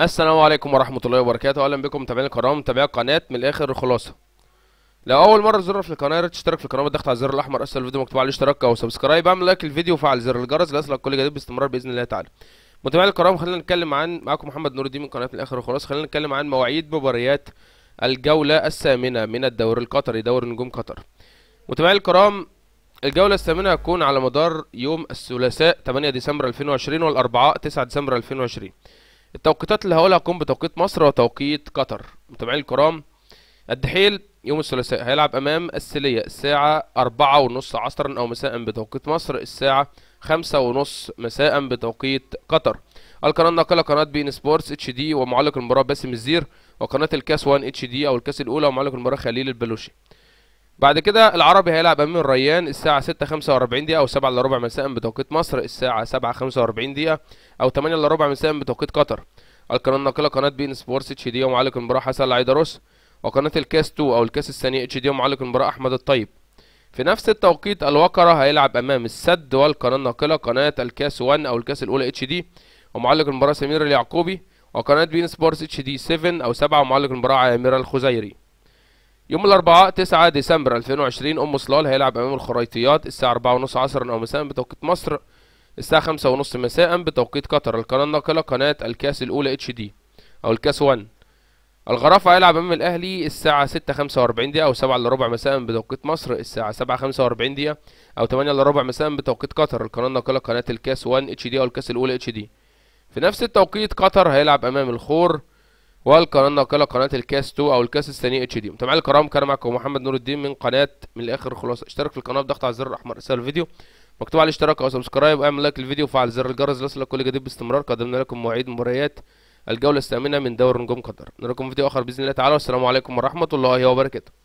السلام عليكم ورحمة الله وبركاته أهلا بكم متابعينا الكرام متابعي القناة من الآخر خلاصة لو أول مرة تزورنا في القناة يا ريت تشترك في القناة بالضغط على الزر الأحمر أسفل الفيديو مكتوب عليه اشتراك أو سبسكرايب اعمل لايك للفيديو وفعل زر الجرس ليصلك كل جديد باستمرار بإذن الله تعالى متابعينا الكرام خلينا نتكلم عن معاكم محمد نور الدين من قناة من الآخر خلاص خلينا نتكلم عن مواعيد مباريات الجولة الثامنة من الدوري القطري دوري نجوم قطر متابعينا الكرام الجولة الثامنة هتكون على مدار يوم الثلاثاء 8 ديسمبر 2020 والأربعاء 9 ديسمبر 2020 التوقيتات اللي هقولها هتكون بتوقيت مصر وتوقيت قطر متابعين الكرام الدحيل يوم الثلاثاء هيلعب امام السليه الساعه أربعة ونص عصرا او مساء بتوقيت مصر الساعه خمسة ونص مساء بتوقيت قطر القناه الناقله قناه بي ان سبورتس اتش دي ومعلق المباراه باسم الزير وقناه الكاس 1 اتش دي او الكاس الاولى ومعلق المباراه خليل البلوشي بعد كده العربي هيلعب امام الريان الساعه 6:45 دقيقه او 7 الا ربع مساء بتوقيت مصر الساعه 7:45 دقيقه او 8 الا ربع مساء بتوقيت قطر القناه الناقله قناه بي ان سبورتس اتش دي ومعلق المباراه حسن العيدروس وقناه الكاس 2 او الكاس الثانيه اتش دي ومعلق المباراه احمد الطيب في نفس التوقيت الوقرة هيلعب امام السد والقناه الناقله قناه الكاس 1 او الكاس الاولى اتش دي ومعلق المباراه سمير اليعقوبي وقناه بي ان سبورتس اتش دي 7 او 7 ومعلق المباراه عامر الخزيري يوم الاربعاء 9 ديسمبر 2020 ام صلال هيلعب امام الخريطيات الساعه 4:30 عصرا او مساء بتوقيت مصر الساعه 5:30 مساء بتوقيت قطر القناه الناقله قناه الكاس الاولى اتش دي او الكاس 1 الغرافه هيلعب امام الاهلي الساعه 6:45 دقيقه او 7 الا ربع مساء بتوقيت مصر الساعه 7:45 دقيقه او 8 الا ربع مساء بتوقيت قطر القناه الناقله قناه الكاس 1 اتش دي او الكاس الاولى اتش دي في نفس التوقيت قطر هيلعب امام الخور والقناه الناقله قناه الكاس 2 او الكاس الثانيه اتش دي متابعين الكرام كان معكم محمد نور الدين من قناه من الاخر خلاصه اشترك في القناه بضغط على الزر الاحمر اسفل الفيديو مكتوب على الاشتراك او سبسكرايب اعمل لايك للفيديو وفعل زر الجرس ليصلك كل جديد باستمرار قدمنا لكم مواعيد مباريات الجوله الثامنه من دوري نجوم قطر نراكم في فيديو اخر باذن الله تعالى والسلام عليكم ورحمه الله وبركاته